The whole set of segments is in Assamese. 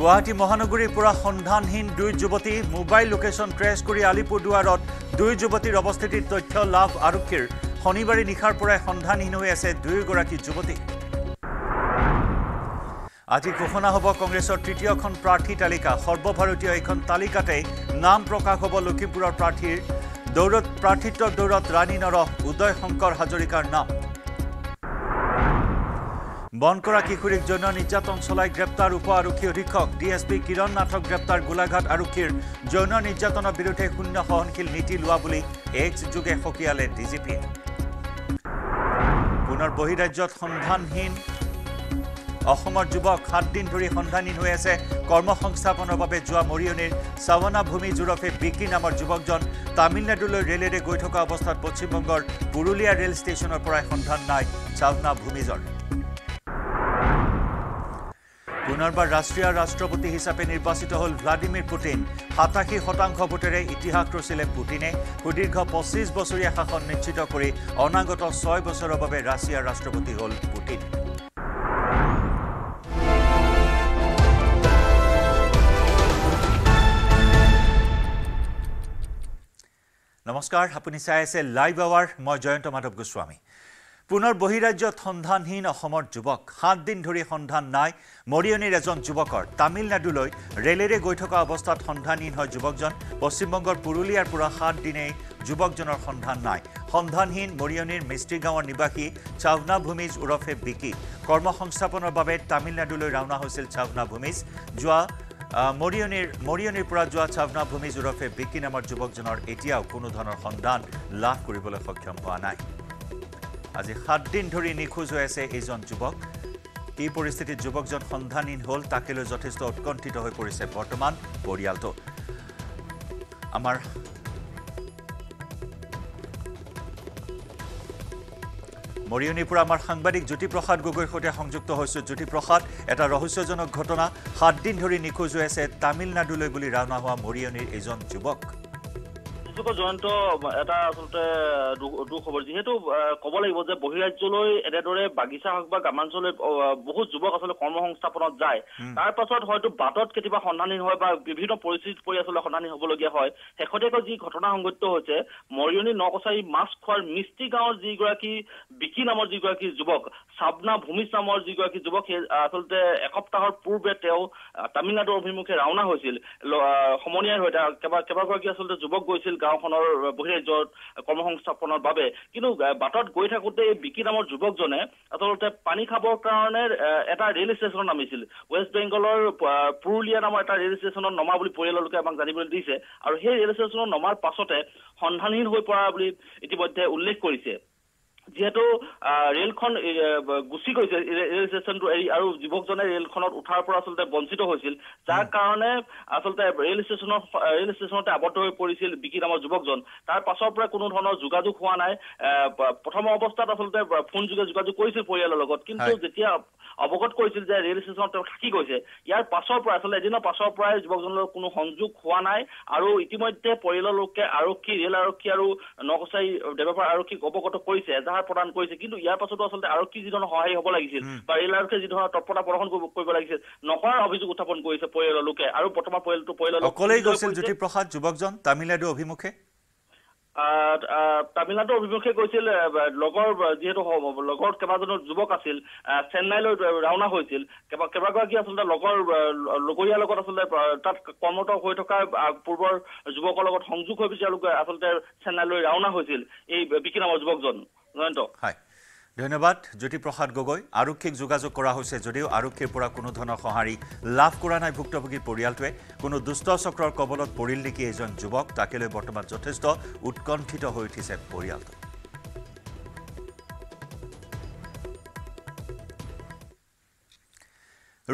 গুৱাহাটী মহানগৰীৰ পৰা সন্ধানহীন দুই যুৱতী মোবাইল লোকেশ্যন ট্ৰেছ কৰি আলিপুৰ দুৱাৰত দুই যুৱতীৰ অৱস্থিতিৰ তথ্য লাভ আৰক্ষীৰ শনিবাৰে নিশাৰ পৰাই সন্ধানহীন হৈ আছে দুয়োগৰাকী যুৱতী আজি ঘোষণা হ'ব কংগ্ৰেছৰ তৃতীয়খন প্ৰাৰ্থী তালিকা সৰ্বভাৰতীয় এইখন তালিকাতে নাম প্ৰকাশ হ'ব লখিমপুৰৰ প্ৰাৰ্থীৰ দৌৰত প্ৰাৰ্থিত্বৰ দৌৰত ৰাণী নৰহ উদয় শংকৰ হাজৰিকাৰ নাম বন কৰা কিশোৰীৰ জন্য নিৰ্যাতন চলাই গ্ৰেপ্তাৰ উপ আৰক্ষী অধীক্ষক ডি এছ পি কিৰণ নাথক গ্ৰেপ্তাৰ গোলাঘাট আৰক্ষীৰ যৌন নিৰ্যাতনৰ বিৰুদ্ধে শূন্য সহনশীল নীতি লোৱা বুলি এক্স যোগে সকিয়ালে ডিজিপিয়ে পুনৰ বহিৰাজ্য সন্ধানহীন যুবক সাত দিন ধৰি সন্ধানহীন হৈ আছে বাবে যোৱা মৰিয়নিৰ চাৱনা ভূমি জোৰফে বিকি নামৰ যুৱকজন তামিলনাডুলৈ ৰেলেৰে গৈ থকা অৱস্থাত পশ্চিমবংগৰ পুৰুলীয়া ৰেল ষ্টেচনৰ পৰাই সন্ধান নাই চাৱনা ভূমিজৰ পুনৰবাৰ ৰাষ্ট্ৰীয় ৰাষ্ট্ৰপতি হিচাপে নিৰ্বাচিত হ'ল ভ্লাডিমিৰ পুটিন সাতাশী শতাংশ ভোটেৰে ইতিহাস ৰচিলে পুটিনে সুদীৰ্ঘ পঁচিছ বছৰীয়া শাসন নিশ্চিত কৰি অনাগত ছয় বছৰৰ বাবে ৰাছিয়াৰ ৰাষ্ট্ৰপতি হ'ল পুটিন নমস্কাৰ আপুনি চাই আছে লাইভ আৱাৰ মই জয়ন্ত মাধৱ গোস্বামী পুনৰ বহিৰাজ্যত সন্ধানহীন অসমৰ যুৱক সাত দিন ধৰি সন্ধান নাই মৰিয়নীৰ এজন যুৱকৰ তামিলনাডুলৈ ৰেলেৰে গৈ থকা অৱস্থাত সন্ধানহীন হয় যুৱকজন পশ্চিমবংগৰ পুৰুলিয়াৰ পৰা সাত দিনেই যুৱকজনৰ সন্ধান নাই সন্ধানহীন মৰিয়নীৰ মিষ্টিগাঁৱৰ নিবাসী চাওনা ভূমিজ ওৰফে বিকি কৰ্মসংস্থাপনৰ বাবে তামিলনাডুলৈ ৰাওনা হৈছিল চাওনা ভূমিজ যোৱা মৰিয়নীৰ মৰিয়নীৰ পৰা যোৱা চাওনা ভূমিজ ওৰফে বিকি নামৰ যুৱকজনৰ এতিয়াও কোনো ধৰণৰ সন্ধান লাভ কৰিবলৈ সক্ষম হোৱা নাই আজি সাত দিন ধৰি নিখোজ হৈ আছে এইজন যুৱক কি পৰিস্থিতিত যুৱকজন সন্ধানহীন হ'ল তাকে লৈ যথেষ্ট উৎকণ্ঠিত হৈ পৰিছে বৰ্তমান পৰিয়ালটো আমাৰ মৰিয়নিৰ পৰা আমাৰ সাংবাদিক জ্যোতিপ্ৰসাদ গগৈৰ সৈতে সংযুক্ত হৈছোঁ জ্যোতিপ্ৰসাদ এটা ৰহস্যজনক ঘটনা সাতদিন ধৰি নিখোজ হৈ আছে তামিলনাডুলৈ বুলি ৰাওনা হোৱা মৰিয়নিৰ এজন যুৱক উদ্যোগৰ জয়ন্ত এটা আচলতে খবৰ যিহেতু ক'ব লাগিব যে বহিৰাজ্যলৈ এনেদৰে বাগিচা হওক বা গ্ৰামাঞ্চললৈ বহুত যুৱক আচলতে কৰ্মসংস্থাপনত যায় তাৰ পাছত হয়তো বাটত কেতিয়াবা সন্ধানহীন হয় বা বিভিন্ন পৰিস্থিতিত পৰি আচলতে সন্ধানহীন হ'বলগীয়া হয় শেষতীয়াকৈ যি ঘটনা সংঘটিত হৈছে মৰিয়নী নকছাৰী মাছ খোৱাৰ মিষ্টি গাঁৱৰ যিগৰাকী বিকি নামৰ যিগৰাকী যুৱক চাবনা ভূমিজ নামৰ যিগৰাকী যুৱক সেই আচলতে এসপ্তাহৰ পূৰ্বে তেওঁ তামিলনাডুৰ অভিমুখে ৰাওনা হৈছিল সমনীয়াৰ সৈতে কেইবাগৰাকী আচলতে যুৱক গৈছিল গাঁওখনৰ বহিৰাজ্য কৰ্মসংস্থাপনৰ বাবে কিন্তু বাটত গৈ থাকোঁতে এই বিকি নামৰ যুৱকজনে আচলতে পানী খাবৰ কাৰণে এটা ৰেল ষ্টেচনত নামিছিল ৱেষ্ট বেংগলৰ পুৰুলীয়া নামৰ এটা ৰেল ষ্টেচনত নমা বুলি পৰিয়ালৰ লোকে আমাক জানিবলৈ দিছে আৰু সেই ৰেল ষ্টেচনত নমাৰ পাছতে সন্ধানহীন হৈ পৰা বুলি ইতিমধ্যে উল্লেখ কৰিছে যিহেতু ৰেলখন গুচি গৈছে ৰেল ষ্টেচনটো এৰি আৰু যুৱকজনে ৰেলখনত উঠাৰ পৰা আচলতে বঞ্চিত হৈছিল যাৰ কাৰণে আচলতে ৰেল ষ্টেচনত ৰেল ষ্টেচনতে আৱদ্ধ হৈ পৰিছিল বিকি নামৰ যুৱকজন তাৰ পাছৰ পৰা কোনো ধৰণৰ যোগাযোগ হোৱা নাই প্ৰথম অৱস্থাত আচলতে ফোন যোগে যোগাযোগ কৰিছিল পৰিয়ালৰ লগত কিন্তু যেতিয়া অৱগত কৰিছিল যে ৰেল ষ্টেচনত তেওঁ থাকি গৈছে ইয়াৰ পাছৰ পৰা আচলতে এদিনৰ পাছৰ পৰাই যুৱকজনৰ কোনো সংযোগ হোৱা নাই আৰু ইতিমধ্যে পৰিয়ালৰ লোকে আৰক্ষী ৰেল আৰক্ষী আৰু নকচাৰী দেৱপাৰ আৰক্ষীক অৱগত কৰিছে এজাহাৰ সহায় প্ৰদান কৰিছে কিন্তু ইয়াৰ পাছতো আচলতে আৰক্ষী যি ধৰণৰ সহায় হ'ব লাগিছিল বা ৰেল আৰক্ষীয়ে যি ধৰণৰ তৎপৰতা প্ৰদৰ্শন কৰিব লাগিছিল নকৰাৰ অভিযোগ উত্থাপন কৰিছে পৰিয়ালৰ লোকে আৰু বৰ্তমান পৰিয়ালটো পৰিয়ালৰ অকলেই গৈছিল জ্যোতিপ্ৰসাদ যুৱকজন তামিলনাডু অভিমুখে তামিলনাডু অভিমুখে গৈছিল লগৰ যিহেতু লগৰ কেইবাজনো যুৱক আছিল চেন্নাইলৈ ৰাওনা হৈছিল কেইবাগৰাকী আচলতে লগৰ লগৰীয়াৰ লগত আচলতে তাত কৰ্মৰত হৈ থকা পূৰ্বৰ যুৱকৰ লগত সংযোগ হৈ তেওঁলোকে আচলতে চেন্নাইলৈ ৰাওনা হৈছিল এই বিকি নামৰ যুৱকজন জয়ন্ত হয় ধন্যবাদ জ্যোতিপ্ৰসাদ গগৈ আৰক্ষীক যোগাযোগ কৰা হৈছে যদিও আৰক্ষীৰ পৰা কোনো ধৰণৰ সঁহাৰি লাভ কৰা নাই ভুক্তভোগীৰ পৰিয়ালটোৱে কোনো দুষ্ট চক্ৰৰ কবলত পৰিল নেকি এজন যুৱক তাকে লৈ বৰ্তমান যথেষ্ট উৎকণ্ঠিত হৈ উঠিছে পৰিয়ালটো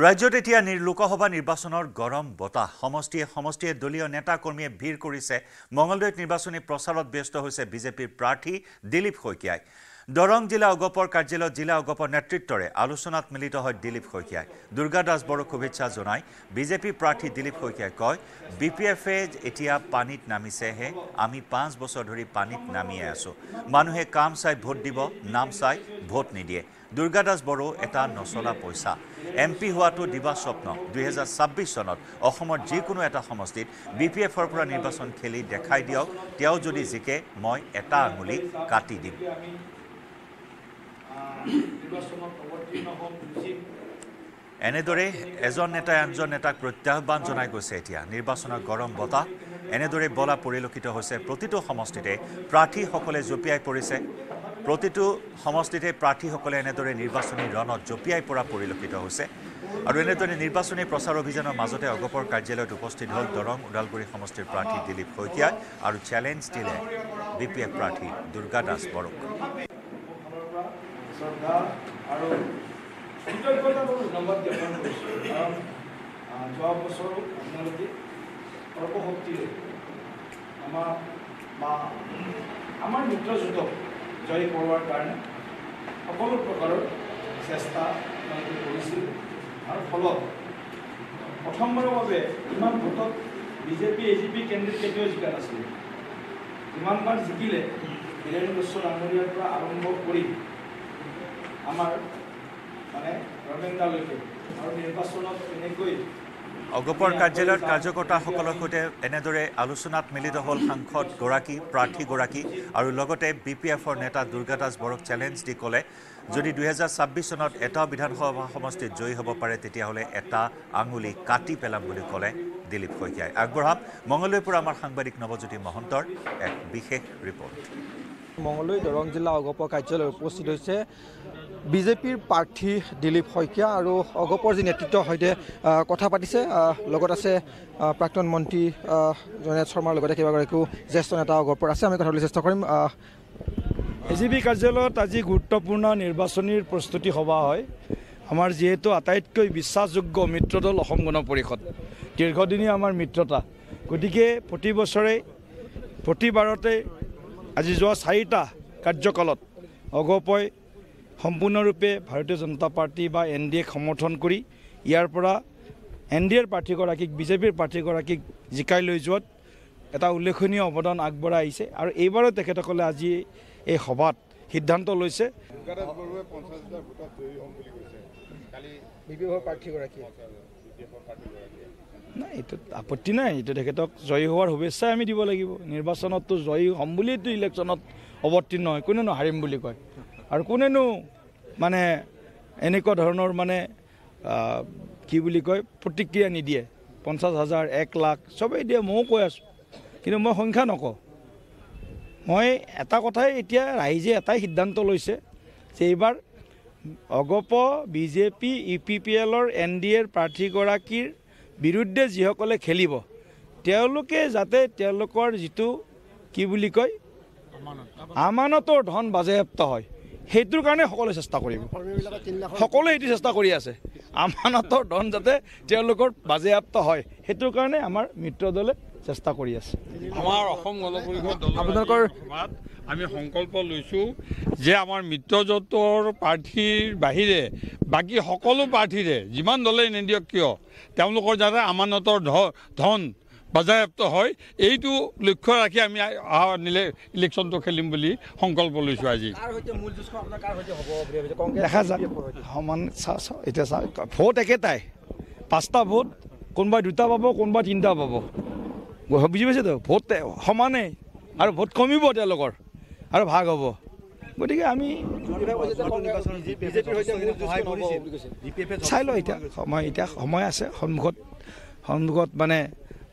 ৰাজ্যত এতিয়া লোকসভা নিৰ্বাচনৰ গৰম বতাহ সমষ্টিয়ে সমষ্টিয়ে দলীয় নেতাকৰ্মীয়ে ভিৰ কৰিছে মঙলদৈত নিৰ্বাচনী প্ৰচাৰত ব্যস্ত হৈছে বিজেপিৰ প্ৰাৰ্থী দিলীপ শইকীয়াই দৰং জিলা অগপৰ কাৰ্যালয়ত জিলা অগপৰ নেতৃত্বৰে আলোচনাত মিলিত হয় দিলীপ শইকীয়াই দুৰ্গা দাস বড়োক শুভেচ্ছা জনাই বিজেপি প্ৰাৰ্থী দিলীপ শইকীয়াই কয় বি পি এফে এতিয়া পানীত নামিছেহে আমি পাঁচ বছৰ ধৰি পানীত নামিয়ে আছোঁ মানুহে কাম চাই ভোট দিব নাম চাই ভোট নিদিয়ে দুৰ্গা দাস বড়ো এটা নচলা পইচা এম পি হোৱাটো দিবা স্বপ্ন দুহাজাৰ ছাব্বিশ চনত যিকোনো এটা সমষ্টিত বি পি এফৰ পৰা নিৰ্বাচন খেলি দেখাই দিয়ক তেওঁ যদি জিকে মই এটা আঙুলি কাটি দিম এনেদৰে এজন নেতাই আনজন নেতাক প্ৰত্যাহ্বান জনাই গৈছে এতিয়া নিৰ্বাচনৰ গৰম বতাহ এনেদৰে বলা পৰিলক্ষিত হৈছে প্ৰতিটো সমষ্টিতে প্ৰাৰ্থীসকলে জঁপিয়াই পৰিছে প্ৰতিটো সমষ্টিতে প্ৰাৰ্থীসকলে এনেদৰে নিৰ্বাচনী ৰণত জঁপিয়াই পৰা পৰিলক্ষিত হৈছে আৰু এনেদৰে নিৰ্বাচনী প্ৰচাৰ অভিযানৰ মাজতে অগপৰ কাৰ্যালয়ত উপস্থিত হ'ল দৰং ওদালগুৰি সমষ্টিৰ প্ৰাৰ্থী দিলীপ শইকীয়া আৰু চেলেঞ্জ দিলে বি পি এফ প্ৰাৰ্থী দুৰ্গা দাস বড়োক আমাৰ মিত্ৰজোঁটক জয় কৰোৱাৰ কাৰণে সকলো প্ৰকাৰৰ চেষ্টা তেওঁলোকে কৰিছিল আৰু ফলত প্ৰথমবাৰৰ বাবে ইমান ভোটত B J P A G P কেন্দ্ৰিক কেতিয়াও জিকা নাছিল ইমানবাৰ জিকিলে বীৰেণ বিশ্ব ডাঙৰীয়াৰ পৰা আৰম্ভ কৰি আমাৰ মানে ৰমেন্দ্ৰালৈকে আৰু নিৰ্বাচনত এনেকৈ অগপৰ কাৰ্যালয়ত কাৰ্যকৰ্তাসকলৰ সৈতে এনেদৰে আলোচনাত মিলিত হ'ল সাংসদগৰাকী প্ৰাৰ্থীগৰাকী আৰু লগতে বি পি এফৰ নেতা দুৰ্গা দাস বৰক চেলেঞ্জ দি ক'লে যদি দুহেজাৰ ছাব্বিছ চনত এটা বিধানসভা সমষ্টিত জয়ী হ'ব পাৰে তেতিয়াহ'লে এটা আঙুলি কাটি পেলাম বুলি ক'লে দিলীপ শইকীয়াই আগবঢ়াম মঙলৈ পৰা আমাৰ সাংবাদিক নৱজ্যোতি মহন্তৰ এক বিশেষ ৰিপৰ্ট মঙলৈ দৰং জিলা অগপৰ কাৰ্যালয় উপস্থিত হৈছে বিজেপিৰ প্ৰাৰ্থী দিলীপ শইকীয়া আৰু অগপৰ যি নেতৃত্বৰ সৈতে কথা পাতিছে লগত আছে প্ৰাক্তন মন্ত্ৰী জয়নাথ শৰ্মাৰ লগতে কেইবাগৰাকীও জ্যেষ্ঠ নেতা অগপৰ আছে আমি কথাবলৈ চেষ্টা কৰিম এ জি পি কাৰ্যালয়ত আজি গুৰুত্বপূৰ্ণ নিৰ্বাচনীৰ প্ৰস্তুতি সভা হয় আমাৰ যিহেতু আটাইতকৈ বিশ্বাসযোগ্য মিত্ৰ দল অসম গণ পৰিষদ দীৰ্ঘদিনীয়া আমাৰ মিত্ৰতা গতিকে প্ৰতি বছৰে প্ৰতিবাৰতে আজি যোৱা চাৰিটা কাৰ্যকালত অগপই সম্পূৰ্ণৰূপে ভাৰতীয় জনতা পাৰ্টী বা এন ডি এক সমৰ্থন কৰি ইয়াৰ পৰা এন ডি এৰ প্ৰাৰ্থীগৰাকীক বিজেপিৰ প্ৰাৰ্থীগৰাকীক জিকাই লৈ যোৱাত এটা উল্লেখনীয় অৱদান আগবঢ়াই আহিছে আৰু এইবাৰো তেখেতসকলে আজি এই সভাত সিদ্ধান্ত লৈছে নাই এইটোত আপত্তি নাই এইটো তেখেতক জয়ী হোৱাৰ শুভেচ্ছাই আমি দিব লাগিব নিৰ্বাচনততো জয়ী হ'ম বুলিয়েতো ইলেকশ্যনত অৱতীৰ্ণ হয় কোনেনো হাৰিম বুলি কয় আৰু কোনেনো মানে এনেকুৱা ধৰণৰ মানে কি বুলি কয় প্ৰতিক্ৰিয়া নিদিয়ে পঞ্চাছ হাজাৰ এক লাখ চবেই দিয়ে ময়ো কৈ আছোঁ কিন্তু মই সংখ্যা নকওঁ মই এটা কথাই এতিয়া ৰাইজে এটাই সিদ্ধান্ত লৈছে যে এইবাৰ AGP B J P U P P এলৰ এন ডি এৰ প্ৰাৰ্থীগৰাকীৰ বিৰুদ্ধে যিসকলে খেলিব তেওঁলোকে যাতে তেওঁলোকৰ যিটো কি বুলি কয় আমানতৰ ধন বাজেয়াপ্ত হয় সেইটোৰ কাৰণে সকলোৱে চেষ্টা কৰিব সকলোৱে এইটো চেষ্টা কৰি আছে আমানতৰ ধন যাতে তেওঁলোকৰ বাজেয়াপ্ত হয় সেইটোৰ কাৰণে আমাৰ মিত্ৰ দলে চেষ্টা কৰি আছে আমাৰ অসম গণ পৰিষদ আপোনালোকৰ আমি সংকল্প লৈছোঁ যে আমাৰ মিত্ৰজোঁটৰ প্ৰাৰ্থীৰ বাহিৰে বাকী সকলো প্ৰাৰ্থীৰে যিমান দলেই নিদিয়ক কিয় তেওঁলোকৰ যাতে আমানতৰ ধন বাজায়াপ্ত হয় এইটো লক্ষ্য ৰাখি আমি ইলেকশ্যনটো খেলিম বুলি সংকল্প লৈছোঁ আজি দেখা যাওক সমান এতিয়া চাওক ভোট একেটাই পাঁচটা ভোট কোনোবাই দুটা পাব কোনোবাই তিনিটা পাব বুজি পাইছেতো ভোট সমানেই আৰু ভোট কমিব তেওঁলোকৰ আৰু ভাগ হ'ব গতিকে আমি চাই লওঁ এতিয়া সময় এতিয়া সময় আছে সন্মুখত সন্মুখত মানে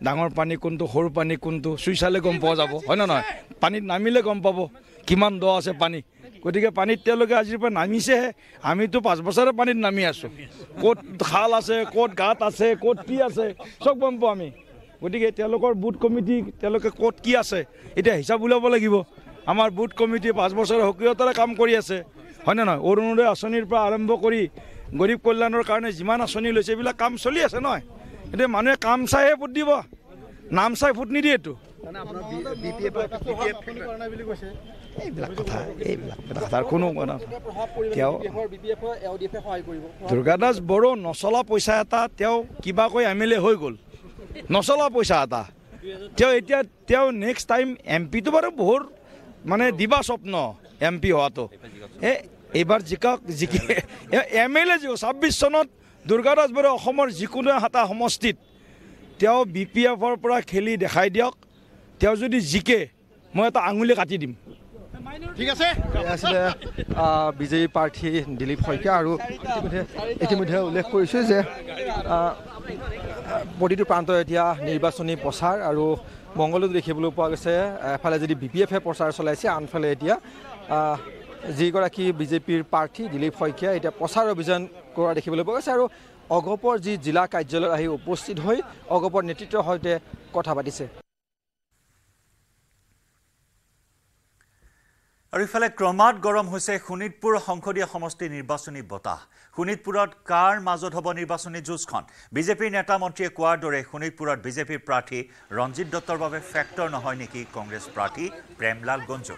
ডাঙৰ পানী কোনটো সৰু পানী কোনটো চুই চালে গম পোৱা যাব হয় নে নহয় পানীত নামিলে গম পাব কিমান দ আছে পানী গতিকে পানীত তেওঁলোকে আজিৰ পৰা নামিছেহে আমিতো পাঁচ বছৰে পানীত নামি আছোঁ ক'ত খাল আছে ক'ত গাঁত আছে ক'ত কি আছে চব গম পাওঁ আমি গতিকে তেওঁলোকৰ বুথ কমিটি তেওঁলোকে ক'ত কি আছে এতিয়া হিচাপ উলিয়াব লাগিব আমাৰ বুথ কমিটি পাঁচ বছৰে সক্ৰিয়তাৰে কাম কৰি আছে হয় নে নহয় অৰুণোদয় আঁচনিৰ পৰা আৰম্ভ কৰি গৰীব কল্যাণৰ কাৰণে যিমান আঁচনি লৈছে এইবিলাক কাম চলি আছে নহয় এতিয়া মানুহে কাম চাইহে ভোট দিব নাম চাই ভোট নিদিয়ে এইটো এইবিলাক কথা কোনো তেওঁ দুৰ্গাদাস বড়ো নচলা পইচা এটা তেওঁ কিবাকৈ এম এল এ হৈ গ'ল নচলা পইচা এটা তেওঁ এতিয়া তেওঁ নেক্সট টাইম এম পিটো বাৰু বহুত মানে দিবা স্বপ্ন এম পি হোৱাটো এই এইবাৰ জিকক জিকি এম এল এ জিক ছাব্বিছ চনত দুৰ্গা দাস বৰুৱা অসমৰ যিকোনো এটা সমষ্টিত তেওঁ বি পি এফৰ পৰা খেলি দেখাই দিয়ক তেওঁ যদি জিকে মই এটা আঙুলি কাটি দিম ঠিক আছে বিজেপি প্ৰাৰ্থী দিলীপ শইকীয়া আৰু ইতিমধ্যে ইতিমধ্যে উল্লেখ কৰিছোঁ যে প্ৰতিটো প্ৰান্তত এতিয়া নিৰ্বাচনী প্ৰচাৰ আৰু মংগলদৈত দেখিবলৈ পোৱা গৈছে এফালে যদি বি পি এফে প্ৰচাৰ চলাইছে আনফালে এতিয়া যিগৰাকী বিজেপিৰ প্ৰাৰ্থী দিলীপ শইকীয়াই এতিয়া প্ৰচাৰ অভিযান কৰা দেখিবলৈ পোৱা গৈছে আৰু অগপৰ যি জিলা কাৰ্যালয়ত আহি উপস্থিত হৈ অগপৰ নেতৃত্বৰ সৈতে কথা পাতিছে আৰু ইফালে ক্ৰমাৎ গৰম হৈছে শোণিতপুৰ সংসদীয় সমষ্টিৰ নিৰ্বাচনী বতাহ শোণিতপুৰত কাৰ মাজত হ'ব নিৰ্বাচনী যুঁজখন বিজেপিৰ নেতা মন্ত্ৰীয়ে কোৱাৰ দৰে শোণিতপুৰত বিজেপিৰ প্ৰাৰ্থী ৰঞ্জিত দত্তৰ বাবে ফেক্টৰ নহয় নেকি কংগ্ৰেছ প্ৰাৰ্থী প্ৰেমলাল গঞ্জু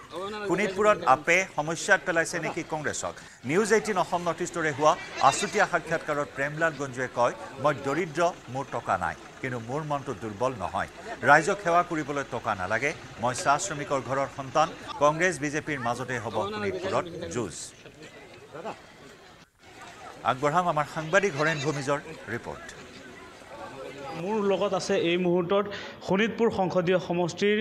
শোণিতপুৰত আপে সমস্যাত পেলাইছে নেকি কংগ্ৰেছক নিউজ এইটিন অসম নৰ্থ ইষ্টৰে হোৱা আছুতীয়া সাক্ষাৎকাৰত প্ৰেমলাল গঞ্জুৱে কয় মই দৰিদ্ৰ মোৰ টকা নাই কিন্তু মোৰ মনটো দুৰ্বল নহয় ৰাইজক সেৱা কৰিবলৈ টকা নালাগে মই চাহ শ্ৰমিকৰ ঘৰৰ সন্তান কংগ্ৰেছ বিজেপিৰ মাজতে হ'ব শোণিতপুৰত যুঁজ আগবঢ়াম আমাৰ সাংবাদিক হৰেণ ভূমিজৰ ৰিপৰ্ট মোৰ লগত আছে এই মুহূৰ্তত শোণিতপুৰ সংসদীয় সমষ্টিৰ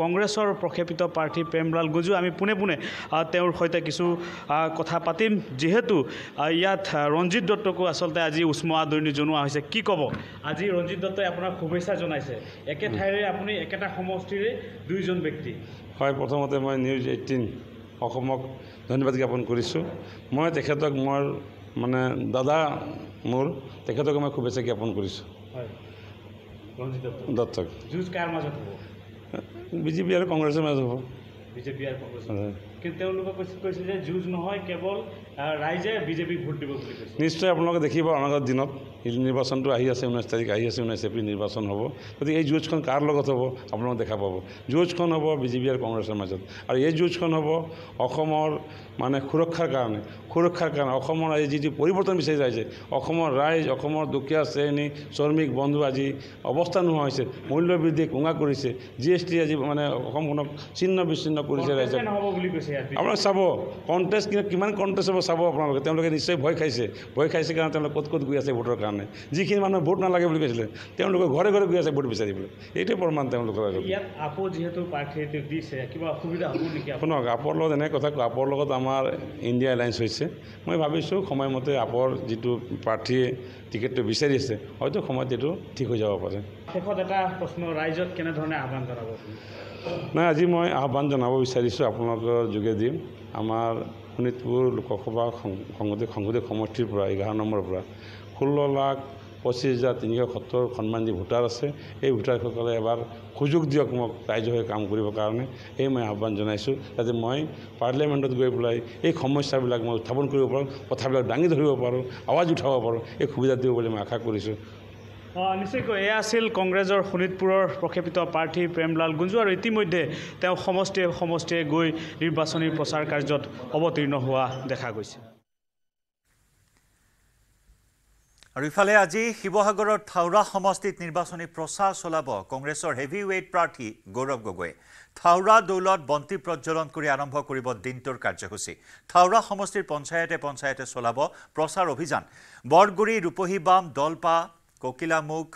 কংগ্ৰেছৰ প্ৰক্ষেপিত প্ৰাৰ্থী প্ৰেমলাল গজু আমি পোনে পোনে তেওঁৰ সৈতে কিছু কথা পাতিম যিহেতু ইয়াত ৰঞ্জিত দত্তকো আচলতে আজি উষ্ম আদৰণি জনোৱা হৈছে কি ক'ব আজি ৰঞ্জিত দত্তই আপোনাক শুভেচ্ছা জনাইছে একে ঠাইৰে আপুনি একেটা সমষ্টিৰে দুইজন ব্যক্তি হয় প্ৰথমতে মই নিউজ এইটিন অসমক ধন্যবাদ জ্ঞাপন কৰিছোঁ মই তেখেতক মোৰ মানে দাদা মোৰ তেখেতকে মই শুভেচ্ছা জ্ঞাপন কৰিছোঁ দত্তক যুঁজ বিজেপি আর কংগ্ৰেছৰ মাঝে হ'ব বিজেপি আর কংগ্ৰেছ কিন্তু তেওঁলোকে কৈছে কৈছে যে যুঁজ নহয় কেৱল ৰাইজে বিজেপিক ভোট দিব বুলি কৈছে নিশ্চয় আপোনালোকে দেখিব অনাগত দিনত নিৰ্বাচনটো আহি আছে ঊনৈছ তাৰিখ আহি আছে ঊনৈছ এপ্ৰিল নিৰ্বাচন হ'ব গতিকে এই যুঁজখন কাৰ লগত হ'ব আপোনালোকে দেখা পাব যুঁজখন হ'ব বিজেপি আৰু কংগ্ৰেছৰ মাজত আৰু এই যুঁজখন হ'ব অসমৰ মানে সুৰক্ষাৰ কাৰণে সুৰক্ষাৰ কাৰণে অসমৰ ৰাইজে যি যি পৰিৱৰ্তন বিচাৰি ৰাইজে অসমৰ ৰাইজ অসমৰ দুখীয়া শ্ৰেণী শ্ৰমিক বন্ধু আজি অৱস্থা নোহোৱা হৈছে মূল্য বৃদ্ধি কোঙা কৰিছে জি এছ টি আজি মানে অসমখনক ছিন্ন বিচ্ছিন্ন কৰিছে ৰাইজে আপোনাৰ চাব কণ্টেষ্ট কিন্তু কিমান কণ্টেষ্ট হ'ব চাব আপোনালোকে তেওঁলোকে নিশ্চয় ভয় খাইছে ভয় খাইছে কাৰণে তেওঁলোকে ক'ত ক'ত গৈ আছে ভোটৰ কাৰণে যিখিনি মানুহে ভোট নালাগে বুলি কৈছিলে তেওঁলোকে ঘৰে ঘৰে গৈ আছে ভোট বিচাৰিবলৈ এইটোৱে প্ৰমাণ তেওঁলোকৰ আগত ইয়াত আকৌ যিহেতু পাৰ্থীটো দিছে কিবা অসুবিধা হ'ব নেকি শুনক আপৰ লগত এনে কথা আপৰ লগত আমাৰ ইণ্ডিয়া এলাইন্স হৈছে মই ভাবিছোঁ সময়মতে আপৰ যিটো প্ৰাৰ্থীয়ে টিকেটটো বিচাৰি আছে হয়তো সময়ত এইটো ঠিক হৈ যাব পাৰে শেষত এটা প্ৰশ্ন ৰাইজক কেনেধৰণে আহ্বান জনাব নাই আজি মই আহ্বান জনাব বিচাৰিছোঁ আপোনালোকৰ যোগেদি আমাৰ শোণিতপুৰ লোকসভা সংসদীয় সংসদীয় সমষ্টিৰ পৰা এঘাৰ নম্বৰৰ পৰা ষোল্ল লাখ পঁচিছ হাজাৰ তিনিশ সত্তৰ সন্মান যি ভোটাৰ আছে এই ভোটাৰসকলে এবাৰ সুযোগ দিয়ক মোক ৰাইজৰ হৈ কাম কৰিবৰ কাৰণে এই মই আহ্বান জনাইছোঁ যাতে মই পাৰ্লিয়ামেণ্টত গৈ পেলাই এই সমস্যাবিলাক মই উত্থাপন কৰিব পাৰোঁ কথাবিলাক দাঙি ধৰিব পাৰোঁ আৱাজ উঠাব পাৰোঁ এই সুবিধা দিব বুলি মই আশা কৰিছোঁ অঁ নিশ্চয়কৈ এয়া আছিল কংগ্ৰেছৰ শোণিতপুৰৰ প্ৰক্ষেপিত প্ৰাৰ্থী প্ৰেমলাল গুঞ্জু আৰু ইতিমধ্যে তেওঁ সমষ্টিয়ে সমষ্টিয়ে গৈ নিৰ্বাচনী প্ৰচাৰ কাৰ্যত অৱতীৰ্ণ হোৱা দেখা গৈছে আৰু ইফালে আজি শিৱসাগৰৰ থাওৰা সমষ্টিত নিৰ্বাচনী প্ৰচাৰ চলাব কংগ্ৰেছৰ হেভি ৱেইট প্ৰাৰ্থী গৌৰৱ গগৈয়ে থাওৰা দৌলত বন্তি প্ৰজ্বলন কৰি আৰম্ভ কৰিব দিনটোৰ কাৰ্যসূচী থাওৰা সমষ্টিৰ পঞ্চায়তে পঞ্চায়তে চলাব প্ৰচাৰ অভিযান বৰগুৰি ৰূপহী বাম দলপা ককিলামুখ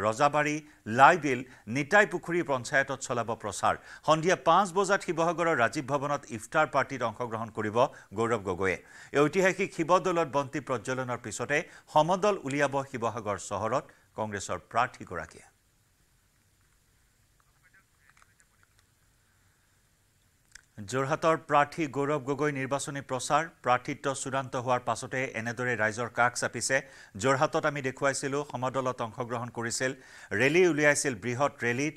ৰজাবাৰী লাইবিল নিতাইপুখুৰী পঞ্চায়তত চলাব প্ৰচাৰ সন্ধিয়া পাঁচ বজাত শিৱসাগৰৰ ৰাজীৱ ভৱনত ইফতাৰ পাৰ্টিত অংশগ্ৰহণ কৰিব গৌৰৱ গগৈয়ে এই ঐতিহাসিক শিৱদৌলত বন্তি প্ৰজ্বলনৰ পিছতে সমদল উলিয়াব শিৱসাগৰ চহৰত কংগ্ৰেছৰ প্ৰাৰ্থীগৰাকীয়ে যোৰহাটৰ প্ৰাৰ্থী গৌৰৱ গগৈ নিৰ্বাচনী প্ৰচাৰ প্ৰাৰ্থিত্ব চূড়ান্ত হোৱাৰ পাছতে এনেদৰে ৰাইজৰ কাষ চাপিছে যোৰহাটত আমি দেখুৱাইছিলোঁ সমদলত অংশগ্ৰহণ কৰিছিল ৰেলী উলিয়াইছিল বৃহৎ ৰেলীত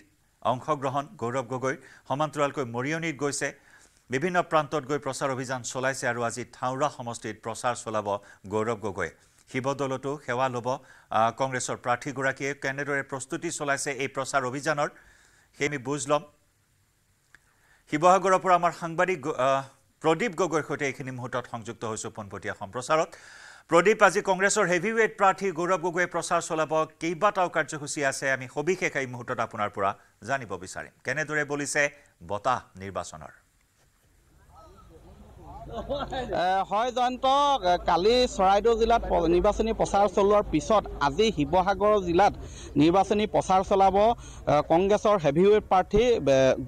অংশগ্ৰহণ গৌৰৱ গগৈ সমান্তৰালকৈ মৰিয়নিত গৈছে বিভিন্ন প্ৰান্তত গৈ প্ৰচাৰ অভিযান চলাইছে আৰু আজি থাওৰা সমষ্টিত প্ৰচাৰ চলাব গৌৰৱ গগৈ শিৱদৌলতো সেৱা ল'ব কংগ্ৰেছৰ প্ৰাৰ্থীগৰাকীয়ে কেনেদৰে প্ৰস্তুতি চলাইছে এই প্ৰচাৰ অভিযানৰ সেই আমি বুজ ল'ম শিৱসাগৰৰ পৰা আমাৰ সাংবাদিক প্ৰদীপ গগৈৰ সৈতে এইখিনি মুহূৰ্তত সংযুক্ত হৈছোঁ পোনপটীয়া সম্প্ৰচাৰত প্ৰদীপ আজি কংগ্ৰেছৰ হেভি হেভিৱেট প্ৰাৰ্থী গৌৰৱ গগৈয়ে প্ৰচাৰ চলাব কেইবাটাও কাৰ্যসূচী আছে আমি সবিশেষ এই মুহূৰ্তত আপোনাৰ পৰা জানিব বিচাৰিম কেনেদৰে বলিছে বতাহ নিৰ্বাচনৰ হয় জয়ন্ত কালি চৰাইদেউ জিলাত নিৰ্বাচনী প্ৰচাৰ চলোৱাৰ পিছত আজি শিৱসাগৰ জিলাত নিৰ্বাচনী প্ৰচাৰ চলাব কংগ্ৰেছৰ হেভিৱেট প্ৰাৰ্থী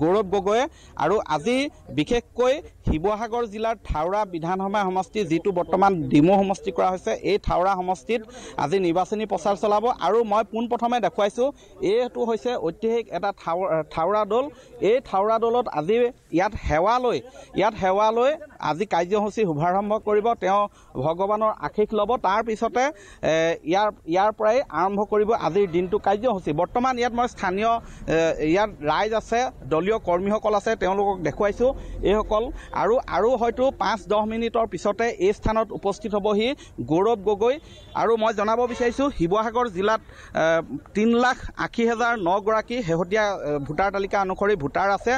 গৌৰৱ গগৈয়ে আৰু আজি বিশেষকৈ শিৱসাগৰ জিলাৰ থাওৰা বিধানসভা সমষ্টি যিটো বৰ্তমান ডিমো সমষ্টি কৰা হৈছে এই থাওৰা সমষ্টিত আজি নিৰ্বাচনী প্ৰচাৰ চলাব আৰু মই পোনপ্ৰথমে দেখুৱাইছোঁ এইটো হৈছে ঐতিহাসিক এটা থাও থাওৰা দল এই থাওৰা দলত আজি ইয়াত সেৱা লৈ ইয়াত সেৱা লৈ আজি কাৰ্যসূচী শুভাৰম্ভ কৰিব তেওঁ ভগৱানৰ আশীষ ল'ব তাৰপিছতে ইয়াৰ ইয়াৰ পৰাই আৰম্ভ কৰিব আজিৰ দিনটো কাৰ্যসূচী বৰ্তমান ইয়াত মই স্থানীয় ইয়াত ৰাইজ আছে দলীয় কৰ্মীসকল আছে তেওঁলোকক দেখুৱাইছোঁ এইসকল আৰু আৰু হয়তো পাঁচ দহ মিনিটৰ পিছতে এই স্থানত উপস্থিত হ'বহি গৌৰৱ গগৈ আৰু মই জনাব বিচাৰিছোঁ শিৱসাগৰ জিলাত তিনি লাখ আশী হেজাৰ নগৰাকী শেহতীয়া ভোটাৰ তালিকা অনুসৰি ভোটাৰ আছে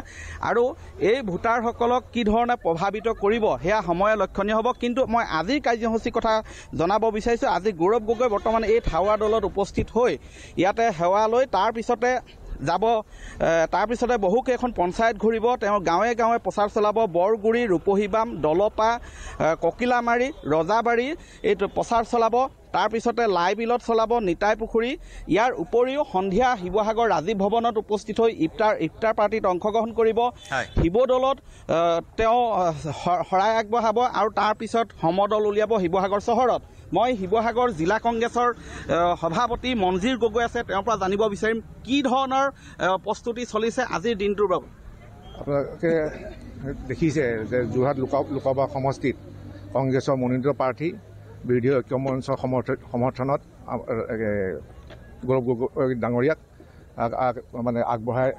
আৰু এই ভোটাৰসকলক কি ধৰণে প্ৰভাৱিত কৰিব সেয়া সময়ে লক্ষণীয় হ'ব কিন্তু মই আজিৰ কাৰ্যসূচীৰ কথা জনাব বিচাৰিছোঁ আজি গৌৰৱ গগৈ বৰ্তমান এই থাৱাৰ দলত উপস্থিত হৈ ইয়াতে সেৱা লৈ তাৰপিছতে যাব তাৰপিছতে বহুকেইখন পঞ্চায়ত ঘূৰিব তেওঁ গাঁৱে গাঁৱে প্ৰচাৰ চলাব বৰগুৰি ৰূপহীবাম দলপা ককিলামাৰী ৰজাবাৰী এইটো প্ৰচাৰ চলাব তাৰপিছতে লাই বিলত চলাব নিতাই পুখুৰী ইয়াৰ উপৰিও সন্ধিয়া শিৱসাগৰ ৰাজীৱ ভৱনত উপস্থিত হৈ ইফতাৰ ইফতাৰ পাৰ্টিত অংশগ্ৰহণ কৰিব শিৱদৌলত তেওঁ শৰাই আগবঢ়াব আৰু তাৰপিছত সমদল উলিয়াব শিৱসাগৰ চহৰত মই শিৱসাগৰ জিলা কংগ্ৰেছৰ সভাপতি মনজিৰ গগৈ আছে তেওঁৰ পৰা জানিব বিচাৰিম কি ধৰণৰ প্ৰস্তুতি চলিছে আজিৰ দিনটোৰ বাবে আপোনালোকে দেখিছে যে যোৰহাট লোক লোকসভা সমষ্টিত কংগ্ৰেছৰ মনোনীত প্ৰাৰ্থী বিৰোধী ঐক্য মঞ্চৰ সমৰ্থনত গৌৰৱ গগৈ ডাঙৰীয়াক মানে আগবঢ়াই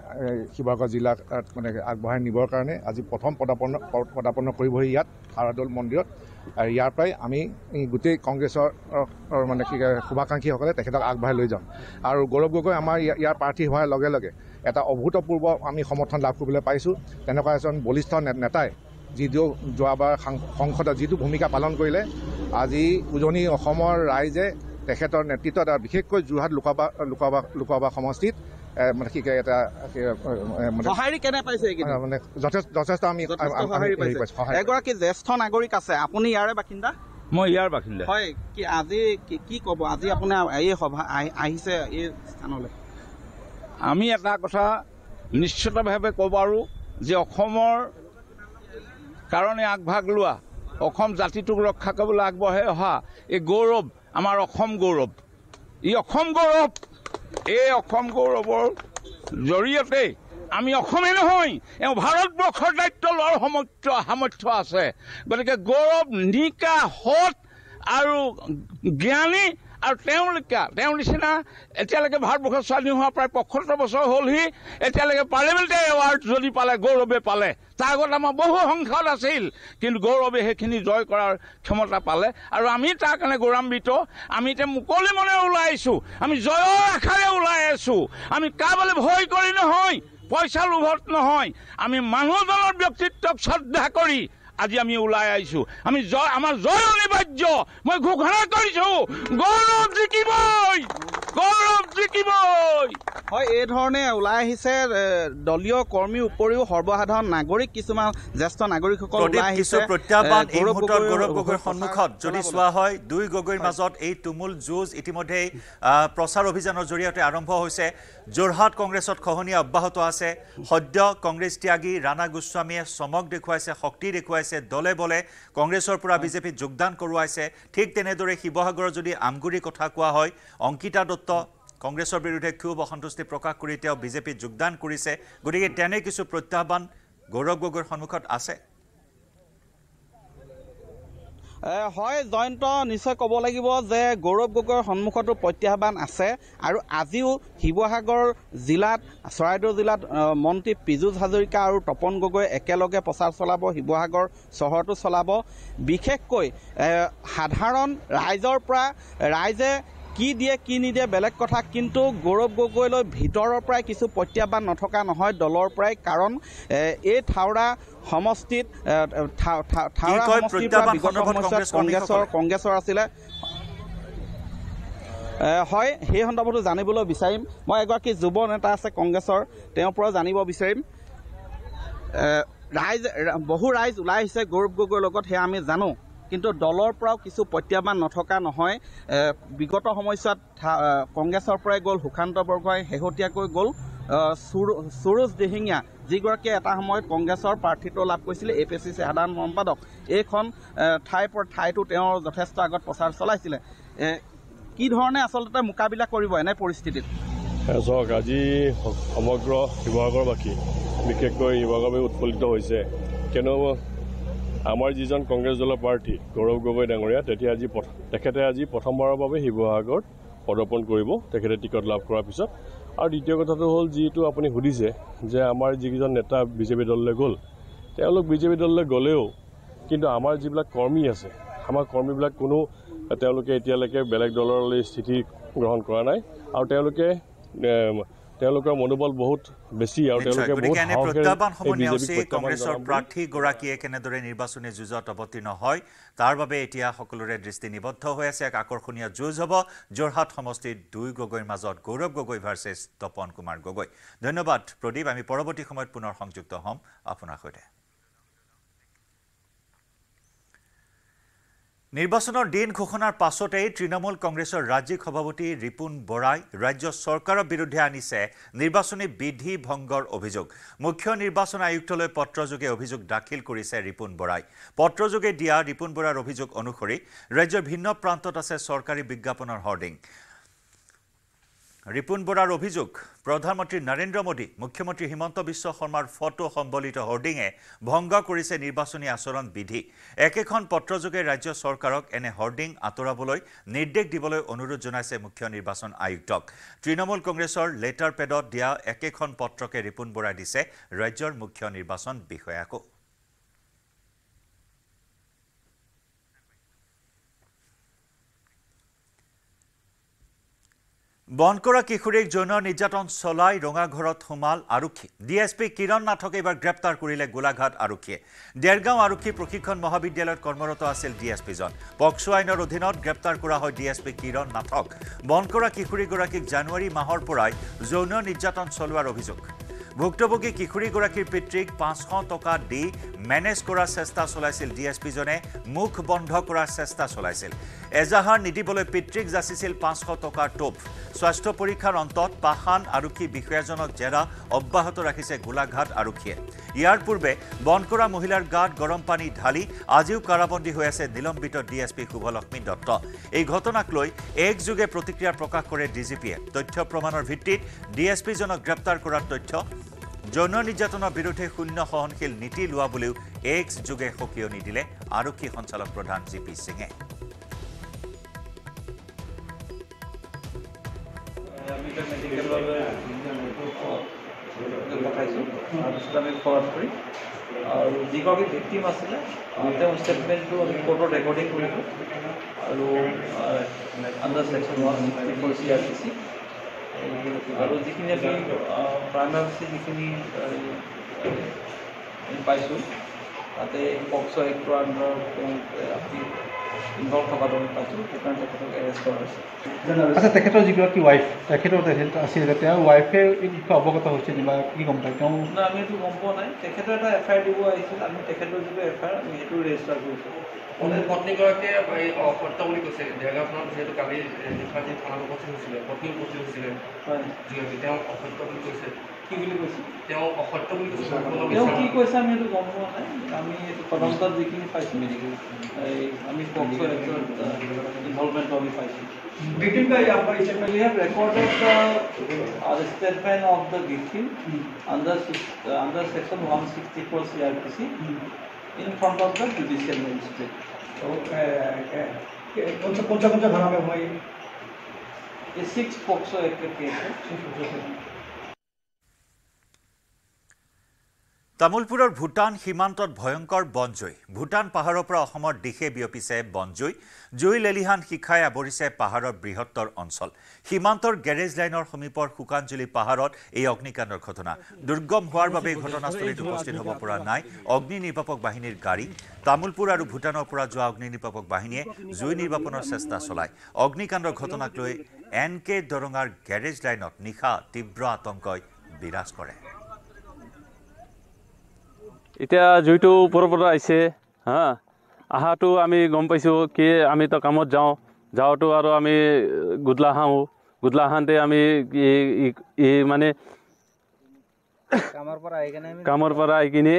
শিৱসাগৰ জিলাক মানে আগবঢ়াই নিবৰ কাৰণে আজি প্ৰথম পদাপন্ন পদাপন্ন কৰিবহি ইয়াত শাৰদৌল মন্দিৰত আৰু ইয়াৰ পৰাই আমি গোটেই কংগ্ৰেছৰ মানে কি শুভাকাংক্ষীসকলে তেখেতক আগবঢ়াই লৈ যাওঁ আৰু গৌৰৱ গগৈ আমাৰ ইয়াৰ প্ৰাৰ্থী হোৱাৰ লগে লগে এটা অভূতপূৰ্ব আমি সমৰ্থন লাভ কৰিবলৈ পাইছোঁ তেনেকুৱা এজন বলিষ্ঠ নেতাই যিটো যোৱাবাৰ সংসদত যিটো ভূমিকা পালন কৰিলে আজি উজনি অসমৰ ৰাইজে তেখেতৰ নেতৃত্বত আৰু বিশেষকৈ যোৰহাট লোকসভা লোকসভা লোকসভা সমষ্টিত মানে শিকাই এটা যথেষ্ট আমি এগৰাকী জ্যেষ্ঠ নাগৰিক আছে আপুনি ইয়াৰে বাসিন্দা মই ইয়াৰ বাসিন্দা হয় কি আজি কি ক'ব আজি আপোনাৰ এই সভা আহিছে এই স্থানলৈ আমি এটা কথা নিশ্চিতভাৱে ক'ব আৰু যে অসমৰ কাৰণে আগভাগ লোৱা অসম জাতিটোক ৰক্ষা কৰিবলৈ আগবঢ়াই অহা এই গৌৰৱ আমাৰ অসম গৌৰৱ ই অসম গৌৰৱ এই অসম গৌৰৱৰ জৰিয়তে আমি অসমে নহয় এওঁ ভাৰতবৰ্ষৰ দায়িত্ব লোৱাৰ সমৰ্থ সামৰ্থ্য আছে গতিকে গৌৰৱ নিকা সৎ আৰু জ্ঞানী আৰু তেওঁলোকে তেওঁৰ নিচিনা এতিয়ালৈকে ভাৰতবৰ্ষৰ স্বাধীন হোৱা প্ৰায় পঁয়সত্তৰ বছৰ হ'লহি এতিয়ালৈকে পাৰ্লিয়ামেণ্টে এৱাৰ্ড যদি পালে গৌৰৱে পালে তাৰ আগত আমাৰ বহু সংখ্যাত আছিল কিন্তু গৌৰৱে সেইখিনি জয় কৰাৰ ক্ষমতা পালে আৰু আমি তাৰ কাৰণে গৌৰৱান্বিত আমি এতিয়া মুকলি মনে ওলাই আহিছোঁ আমি জয়ৰ আশাৰে ওলাই আছোঁ আমি কাবলৈ ভয় কৰি নহয় পইচা লোভত নহয় আমি মানুহজনৰ ব্যক্তিত্বক শ্ৰদ্ধা কৰি আজি আমি ওলাই আহিছো আমি আমাৰ জয় অনিবাৰ্য মই ঘোষণা কৰিছো গৌৰৱ জিকিবই হয় এই ধৰণে ওলাই আহিছে দলীয় কৰ্মীৰ উপৰিও সৰ্বসাধাৰণ নাগৰিক কিছুমান জ্যেষ্ঠ নাগৰিকসকল গৌৰৱ গগৈৰ সন্মুখত যদি চোৱা হয় দুই গগৈৰ মাজত এই তুমুল যুঁজ ইতিমধ্যেই প্ৰচাৰ অভিযানৰ জৰিয়তে আৰম্ভ হৈছে যোৰহাট কংগ্ৰেছত খহনীয়া অব্যাহত আছে সদ্য কংগ্ৰেছ ত্যাগী ৰাণা গোস্বামীয়ে চমক দেখুৱাইছে শক্তি দেখুৱাইছে দলে বলে কংগ্ৰেছৰ পৰা বিজেপিত যোগদান কৰোৱাইছে ঠিক তেনেদৰে শিৱসাগৰৰ যদি আমগুৰি কথা কোৱা হয় অংকিতা দত্ত কংগ্ৰেছৰ বিৰুদ্ধে ক্ষোভ অসন্তুষ্টি প্ৰকাশ কৰি তেওঁ বিজেপিত যোগদান কৰিছে গতিকে তেনে কিছু প্ৰত্যাহ্বান গৌৰৱ গগৈৰ সন্মুখত আছে হয় জয়ন্ত নিশ্চয় ক'ব লাগিব যে গৌৰৱ গগৈৰ সন্মুখতো প্ৰত্যাহ্বান আছে আৰু আজিও শিৱসাগৰ জিলাত চৰাইদেউ জিলাত মন্ত্ৰী পীযুষ হাজৰিকা আৰু তপন গগৈ একেলগে প্ৰচাৰ চলাব শিৱসাগৰ চহৰটো চলাব বিশেষকৈ সাধাৰণ ৰাইজৰ পৰা ৰাইজে কি দিয়ে কি নিদিয়ে বেলেগ কথা কিন্তু গৌৰৱ গগৈলৈ ভিতৰৰ পৰাই কিছু প্ৰত্যাহ্বান নথকা নহয় দলৰ পৰাই কাৰণ এই থাওৰা সমষ্টিত কংগ্ৰেছৰ কংগ্ৰেছৰ আছিলে হয় সেই সন্দৰ্ভতো জানিবলৈ বিচাৰিম মই এগৰাকী যুৱ নেতা আছে কংগ্ৰেছৰ তেওঁৰ পৰাও জানিব বিচাৰিম ৰাইজ বহু ৰাইজ ওলাই আহিছে গৌৰৱ গগৈৰ লগত সেয়া আমি জানো কিন্তু দলৰ পৰাও কিছু প্ৰত্যাহ্বান নথকা নহয় বিগত সময়ছোৱাত কংগ্ৰেছৰ পৰাই গ'ল সুশান্ত বৰগোহাঁই শেহতীয়াকৈ গ'ল সুৰজ দিহিঙীয়া যিগৰাকীয়ে এটা সময়ত কংগ্ৰেছৰ প্ৰাৰ্থিত্ব লাভ কৰিছিলে এ পি চি চি সাধাৰণ সম্পাদক এইখন ঠাইৰ পৰা ঠাইতো তেওঁ যথেষ্ট আগত প্ৰচাৰ চলাইছিলে কি ধৰণে আচলতে মোকাবিলা কৰিব এনে পৰিস্থিতিত চাওক আজি সমগ্ৰ শিৱসাগৰবাসী বিশেষকৈ শিৱসাগৰবাসী উৎফুল্লিত হৈছে কিয়নো আমাৰ যিজন কংগ্ৰেছ দলৰ প্ৰাৰ্থী গৌৰৱ গগৈ ডাঙৰীয়া তেতিয়া আজি তেখেতে আজি প্ৰথমবাৰৰ বাবে শিৱসাগৰত পদৰ্পণ কৰিব তেখেতে টিকট লাভ কৰাৰ পিছত আৰু দ্বিতীয় কথাটো হ'ল যিটো আপুনি সুধিছে যে আমাৰ যিকেইজন নেতা বিজেপি দললৈ গ'ল তেওঁলোক বিজেপি দললৈ গ'লেও কিন্তু আমাৰ যিবিলাক কৰ্মী আছে আমাৰ কৰ্মীবিলাক কোনো তেওঁলোকে এতিয়ালৈকে বেলেগ দললৈ স্থিতি গ্ৰহণ কৰা নাই আৰু তেওঁলোকে তেওঁলোকৰ মনোবল বহুত বেছি আৰু তেওঁলোকে কংগ্ৰেছৰ প্ৰাৰ্থীগৰাকীয়ে কেনেদৰে নিৰ্বাচনী যুঁজত অৱতীৰ্ণ হয় তাৰ বাবে এতিয়া সকলোৰে দৃষ্টি নিবদ্ধ হৈ আছে এক আকৰ্ষণীয় যুঁজ হ'ব যোৰহাট সমষ্টিত দুই গগৈৰ মাজত গৌৰৱ গগৈ ভাৰ্চেছ তপন কুমাৰ গগৈ ধন্যবাদ প্ৰদীপ আমি পৰৱৰ্তী সময়ত পুনৰ সংযুক্ত হ'ম আপোনাৰ সৈতে নিৰ্বাচনৰ দিন ঘোষণাৰ পাছতেই তৃণমূল কংগ্ৰেছৰ ৰাজ্যিক সভাপতি ৰিপুণ বৰাই ৰাজ্য চৰকাৰৰ বিৰুদ্ধে আনিছে নিৰ্বাচনী বিধি ভংগৰ অভিযোগ মুখ্য নিৰ্বাচন আয়ুক্তলৈ পত্ৰযোগে অভিযোগ দাখিল কৰিছে ৰিপুণ বৰাই পত্ৰযোগে দিয়া ৰিপুণ বৰাৰ অভিযোগ অনুসৰি ৰাজ্যৰ ভিন্ন প্ৰান্তত আছে চৰকাৰী বিজ্ঞাপনৰ হৰ্ডিং ৰিপুণ বৰাৰ অভিযোগ প্ৰধানমন্ত্ৰী নৰেন্দ্ৰ মোদী মুখ্যমন্ত্ৰী হিমন্ত বিশ্ব শৰ্মাৰ ফটো সম্বলিত হৰ্ডিঙে ভংগ কৰিছে নিৰ্বাচনী আচৰণ বিধি একেখন পত্ৰযোগে ৰাজ্য চৰকাৰক এনে হৰ্ডিং আঁতৰাবলৈ নিৰ্দেশ দিবলৈ অনুৰোধ জনাইছে মুখ্য নিৰ্বাচন আয়ুক্তক তৃণমূল কংগ্ৰেছৰ লেটাৰ পেডত দিয়া একেখন পত্ৰকে ৰিপুণ বৰাই দিছে ৰাজ্যৰ মুখ্য নিৰ্বাচন বিষয়াকো বনকৰা কিশোৰীক যৌন নিৰ্যাতন চলাই ৰঙাঘৰত সোমাল আৰক্ষী ডি এছ পি কিৰণ নাথক এইবাৰ গ্ৰেপ্তাৰ কৰিলে গোলাঘাট আৰক্ষীয়ে ডেৰগাঁও আৰক্ষী প্ৰশিক্ষণ মহাবিদ্যালয়ত কৰ্মৰত আছিল ডি এছ পিজন পক্সো আইনৰ অধীনত গ্ৰেপ্তাৰ কৰা হয় ডি এছ পি কিৰণ নাথক বনকৰা কিশোৰীগৰাকীক জানুৱাৰী মাহৰ পৰাই যৌন নিৰ্যাতন চলোৱাৰ অভিযোগ ভুক্তভোগী কিশোৰীগৰাকীৰ পিতৃক পাঁচশ টকা দি মেনেজ কৰাৰ চেষ্টা চলাইছিল ডি এছ পিজনে মুখ বন্ধ কৰাৰ চেষ্টা চলাইছিল এজাহাৰ নিদিবলৈ পিতৃক যাচিছিল পাঁচশ টকাৰ টোপ স্বাস্থ্য পৰীক্ষাৰ অন্তত পাহান আৰক্ষী বিষয়াজনক জেৰা অব্যাহত ৰাখিছে গোলাঘাট আৰক্ষীয়ে ইয়াৰ পূৰ্বে বন্ধ কৰা মহিলাৰ গাত গৰম পানী ঢালি আজিও কাৰাবন্দী হৈ আছে নিলম্বিত D S P Subhalakshmi Dutta এই ঘটনাক লৈ এক যোগে প্ৰতিক্ৰিয়া প্ৰকাশ কৰে ডি জি পিয়ে তথ্য প্ৰমাণৰ ভিত্তিত ডি এছ পিজনক গ্ৰেপ্তাৰ কৰাৰ তথ্য যৌন নিৰ্যাতনৰ বিৰুদ্ধে শূন্য সহনশীল নীতি লোৱা বুলিও এক্স যোগে সকিয়নি দিলে আৰক্ষী সঞ্চালক প্ৰধান জি পি সিঙে যিগৰাকী ভিক্তিম আছিলে তেওঁ ষ্টেটমেণ্টটো আমি কোৰ্টত ৰেকৰ্ডিং কৰিলোঁ আৰু under section one triple C R T C আৰু যিখিনি আমি প্ৰাণাৰ্চি যিখিনি পাইছোঁ তাতে পক্সো এক প্ৰাণৰ আপুনি আচ্ছা তেখেতৰ যিগৰাকী ৱাইফ তেখেতৰ তেখেত আছিলে তেওঁৰ ৱাইফে এই বিষয়ে অৱগত হৈছে কিবা কি গম পায় তেওঁ নাই আমি এইটো গম পোৱা নাই তেখেতৰ এটা এফ আই আৰ দিব আহিছিল আমি তেখেতৰ যিটো এফ আই আৰ আমি সেইটো ৰেজিষ্টাৰ কৰিছোঁ পত্নীগৰাকীয়ে কালি উপস্থিত হৈছিলে পত্নী উপস্থিত হৈছিলে কি বুলি কৈছে তেওঁ অসত্য বুলি কৈছে তেওঁ কি কৈছে আমি সেইটো গম পোৱা নাই আমি এইটো তদন্তত যিখিনি পাইছোঁ এই আমি ইনভলভমেণ্টটো আমি পাইছোঁ জুডিচিয়েল তামুলপুৰৰ ভূটান সীমান্তত ভয়ংকৰ বনজুই ভূটান পাহাৰৰ পৰা অসমৰ দিশে বিয়পিছে বনজুই জুই লেলিহান শিখাই আৱৰিছে পাহাৰৰ বৃহত্তৰ অঞ্চল সীমান্তৰ গেৰেজ লাইনৰ সমীপৰ শুকানজুলি পাহাৰত এই অগ্নিকাণ্ডৰ ঘটনা দুৰ্গম হোৱাৰ বাবে ঘটনাস্থলীত উপস্থিত হ'ব পৰা নাই অগ্নি নিৰ্বাপক বাহিনীৰ গাড়ী তামুলপুৰ আৰু ভূটানৰ পৰা যোৱা অগ্নি নিৰ্বাপক বাহিনীয়ে জুই নিৰ্বাপনৰ চেষ্টা চলায় অগ্নিকাণ্ডৰ ঘটনাক লৈ এন কে দৰঙাৰ গেৰেজ লাইনত নিশা তীব্ৰ আতংকই বিৰাজ কৰে এতিয়া জুইটো ওপৰৰ পৰা আহিছে হা অহাটো আমি গম পাইছোঁ কি আমিতো কামত যাওঁ যাওঁতো আৰু আমি গধূলা হাঁহো গধূলা হাঁহতে আমি মানে কামৰ পৰা আহি কিনে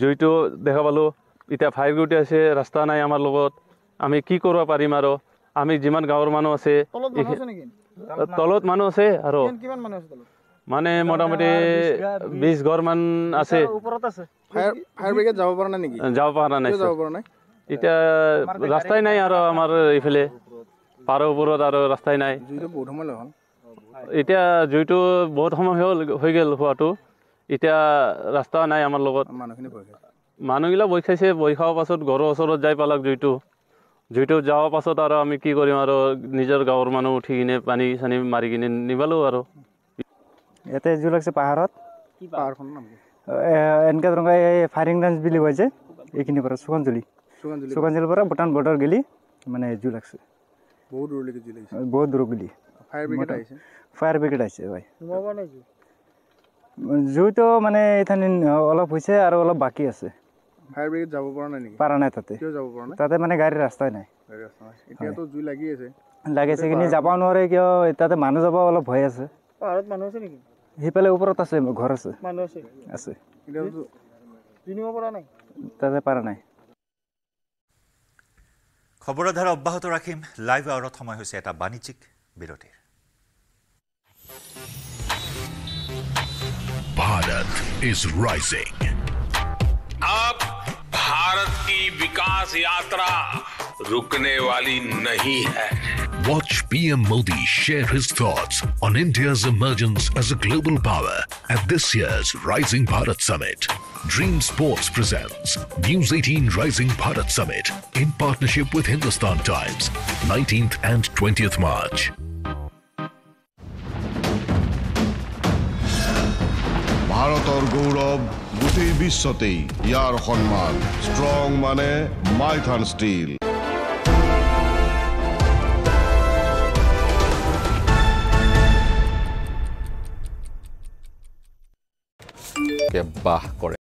জুইটো দেখা পালোঁ এতিয়া ভাই গুটি আছে ৰাস্তা নাই আমাৰ লগত আমি কি কৰিব পাৰিম আৰু আমি যিমান গাঁৱৰ মানুহ আছে তলত মানুহ আছে আৰু মানে মোটামুটি বিশ ঘৰমান আছে যাব পৰা নাই এতিয়া ৰাস্তাই নাই আৰু আমাৰ এইফালে পাৰ ওপৰত আৰু ৰাস্তাই নাই এতিয়া জুইটো বহুত সময় হৈ গ'ল হোৱাটো এতিয়া ৰাস্তা নাই আমাৰ লগত মানুহগিলা বহি খাইছে বহি খোৱাৰ পাছত ঘৰৰ ওচৰত যাই পালাক জুইটো জুইটো যোৱাৰ পাছত আৰু আমি কি কৰিম আৰু নিজৰ গাঁৱৰ মানুহ উঠি কিনে পানী চানি মাৰি কিনে নিবালোঁ আৰু ইয়াতে জুই লাগিছে পাহাৰত কি পাহাৰখনৰ নাম কি এনেকৈ তেনেকুৱা এই ফায়াৰিং ৰেঞ্জ বুলি কয় যে এইখিনিৰ পৰা চুকানজুলি চুকানজুলি পৰা ভূটান বৰ্ডাৰ গেলি মানে জুই লাগিছে বহুত দূৰ গেলি ফায়াৰ ব্ৰিগেড আহিছে জুইটো মানে এইখানে অলপ হৈছে আৰু অলপ বাকী আছে ফায়াৰ নাই তাতে তাতে মানে গাড়ীৰ ৰাস্তাই নাই লাগি আছে কিন্তু যাব নোৱাৰে কিয় তাতে মানুহ যাব অলপ ভয় আছে আছে নেকি হিপালে ওপৰত আছে ঘর আছে আছে আছে নাই তাতে পারা নাই খবৰৰ ধাৰা অব্যাহত ৰাখিম লাইভ আৱাৰত সময় হৈছে এটা বাণিজ্যিক বিৰতিৰ ভাৰত इज राइजिंग अब भारत की विकास रुकने वाली नहीं है Watch PM Modi share his thoughts on India's emergence as a global power at this year's Rising Bharat Summit. Dream Sports presents News 18 Rising Bharat Summit in partnership with Hindustan Times, 19th and 20th March. ভারতর গৌরব গোটেই বিশ্বতেই ইয়ার সন্মান স্ট্রং মানে মাইথান স্টিল やばこれ